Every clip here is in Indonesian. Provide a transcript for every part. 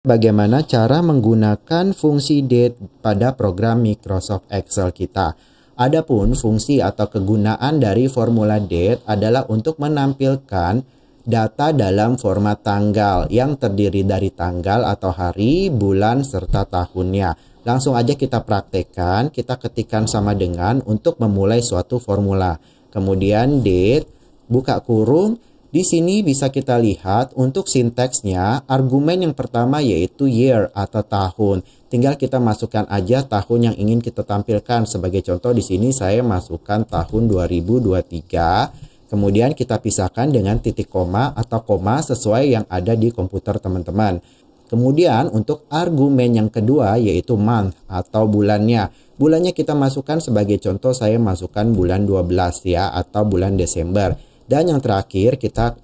bagaimana cara menggunakan fungsi date pada program Microsoft Excel kita. Adapun fungsi atau kegunaan dari formula date adalah untuk menampilkan data dalam format tanggal yang terdiri dari tanggal atau hari, bulan, serta tahunnya. Langsung aja kita praktekkan, kita ketikkan sama dengan untuk memulai suatu formula. Kemudian date, buka kurung, di sini bisa kita lihat untuk sinteksnya, argumen yang pertama yaitu year atau tahun. Tinggal kita masukkan aja tahun yang ingin kita tampilkan. Sebagai contoh di sini saya masukkan tahun 2023. Kemudian kita pisahkan dengan titik koma atau koma sesuai yang ada di komputer teman-teman. Kemudian untuk argumen yang kedua yaitu month atau bulannya. Bulannya kita masukkan sebagai contoh saya masukkan bulan 12 ya atau bulan Desember. Dan yang terakhir kita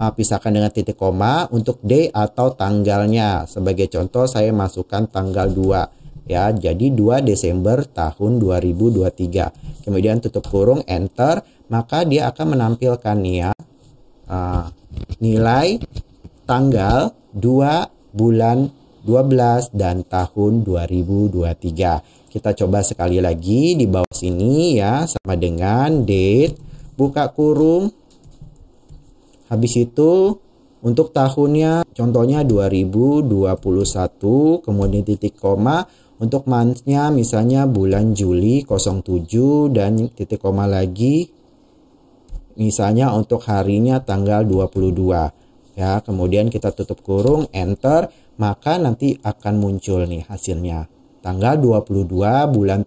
uh, pisahkan dengan titik koma untuk day atau tanggalnya. Sebagai contoh saya masukkan tanggal 2 ya. Jadi 2 Desember tahun 2023. Kemudian tutup kurung enter, maka dia akan menampilkan ya uh, nilai tanggal 2 bulan 12 dan tahun 2023. Kita coba sekali lagi di bawah sini ya sama dengan date buka kurung Habis itu untuk tahunnya contohnya 2021 kemudian titik koma untuk manisnya misalnya bulan Juli 07 dan titik koma lagi misalnya untuk harinya tanggal 22 ya kemudian kita tutup kurung enter maka nanti akan muncul nih hasilnya tanggal 22 bulan 7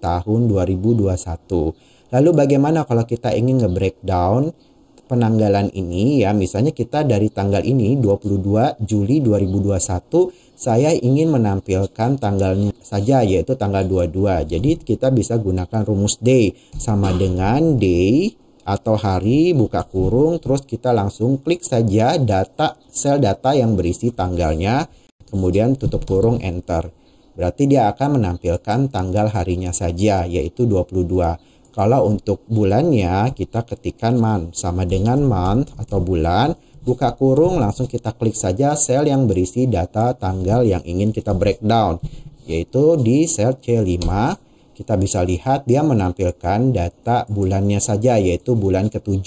tahun 2021 lalu bagaimana kalau kita ingin nge-breakdown penanggalan ini ya misalnya kita dari tanggal ini 22 Juli 2021 saya ingin menampilkan tanggalnya saja yaitu tanggal 22. Jadi kita bisa gunakan rumus day sama dengan day atau hari buka kurung terus kita langsung klik saja data sel data yang berisi tanggalnya kemudian tutup kurung enter berarti dia akan menampilkan tanggal harinya saja yaitu 22 kalau untuk bulannya kita ketikkan month sama dengan month atau bulan buka kurung langsung kita klik saja sel yang berisi data tanggal yang ingin kita breakdown yaitu di sel C5 kita bisa lihat dia menampilkan data bulannya saja yaitu bulan ke-7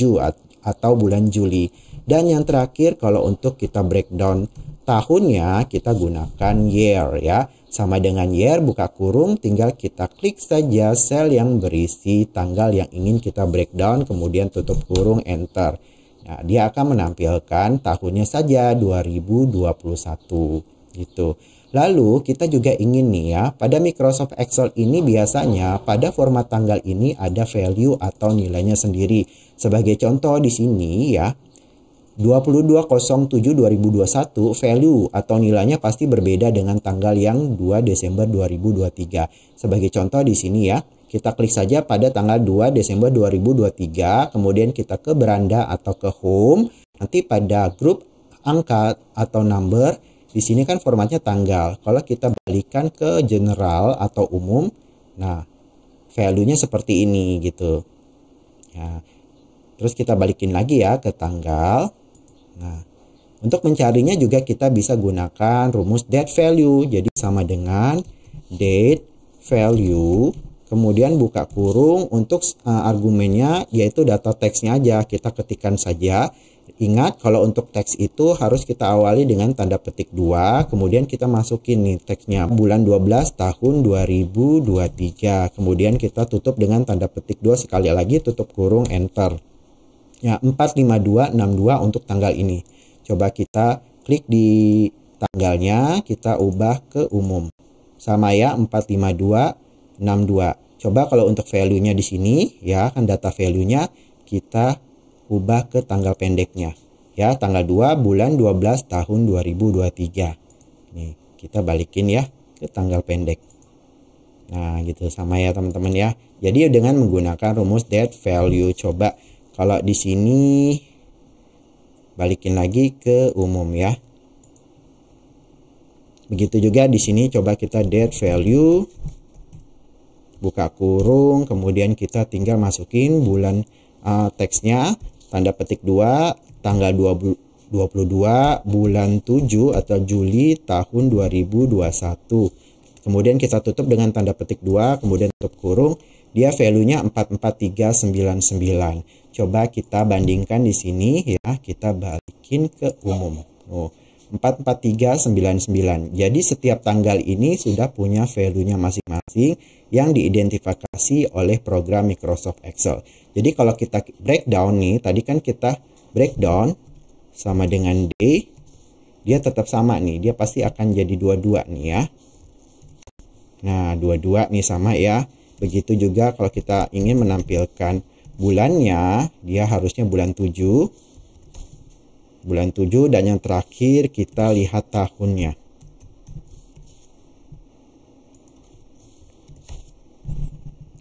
atau bulan Juli dan yang terakhir kalau untuk kita breakdown tahunnya kita gunakan year ya sama dengan year buka kurung tinggal kita klik saja sel yang berisi tanggal yang ingin kita breakdown kemudian tutup kurung enter. Nah, dia akan menampilkan tahunnya saja 2021 gitu. Lalu kita juga ingin nih ya, pada Microsoft Excel ini biasanya pada format tanggal ini ada value atau nilainya sendiri. Sebagai contoh di sini ya, 2207-2021 value atau nilainya pasti berbeda dengan tanggal yang 2 Desember 2023. Sebagai contoh di sini ya, kita klik saja pada tanggal 2 Desember 2023, kemudian kita ke beranda atau ke home, nanti pada grup angka atau number, di sini kan formatnya tanggal. Kalau kita balikan ke general atau umum, nah value-nya seperti ini gitu. Nah, terus kita balikin lagi ya ke tanggal. Nah, untuk mencarinya juga kita bisa gunakan rumus date value. Jadi sama dengan date value kemudian buka kurung untuk uh, argumennya yaitu data teksnya aja kita ketikkan saja ingat kalau untuk teks itu harus kita awali dengan tanda petik 2 kemudian kita masukin nih teksnya bulan 12 tahun 2023 kemudian kita tutup dengan tanda petik 2 sekali lagi tutup kurung enter ya 45262 untuk tanggal ini. Coba kita klik di tanggalnya, kita ubah ke umum. Sama ya 45262. Coba kalau untuk value-nya di sini ya kan data value-nya kita ubah ke tanggal pendeknya. Ya, tanggal 2 bulan 12 tahun 2023. Nih, kita balikin ya ke tanggal pendek. Nah, gitu sama ya teman-teman ya. Jadi dengan menggunakan rumus dead value coba kalau di sini balikin lagi ke umum ya. Begitu juga di sini coba kita date value buka kurung kemudian kita tinggal masukin bulan uh, teksnya tanda petik 2 tanggal 20, 22 bulan 7 atau Juli tahun 2021 kemudian kita tutup dengan tanda petik 2 kemudian tutup kurung dia value-nya 44399 Coba kita bandingkan di sini ya, kita balikin ke umum. Oh, 44399. Jadi setiap tanggal ini sudah punya value-nya masing-masing yang diidentifikasi oleh program Microsoft Excel. Jadi kalau kita breakdown nih, tadi kan kita breakdown sama dengan D, dia tetap sama nih, dia pasti akan jadi dua dua nih ya. Nah, dua dua nih sama ya. Begitu juga kalau kita ingin menampilkan bulannya dia harusnya bulan 7 bulan 7 dan yang terakhir kita lihat tahunnya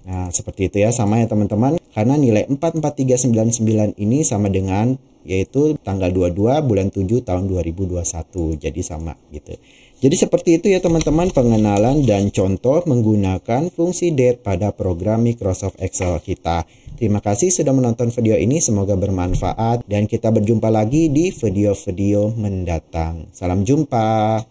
Nah, seperti itu ya sama ya teman-teman. Karena nilai 44399 ini sama dengan yaitu tanggal 22 bulan 7 tahun 2021. Jadi sama gitu. Jadi seperti itu ya teman-teman pengenalan dan contoh menggunakan fungsi date pada program Microsoft Excel kita. Terima kasih sudah menonton video ini, semoga bermanfaat dan kita berjumpa lagi di video-video mendatang. Salam jumpa.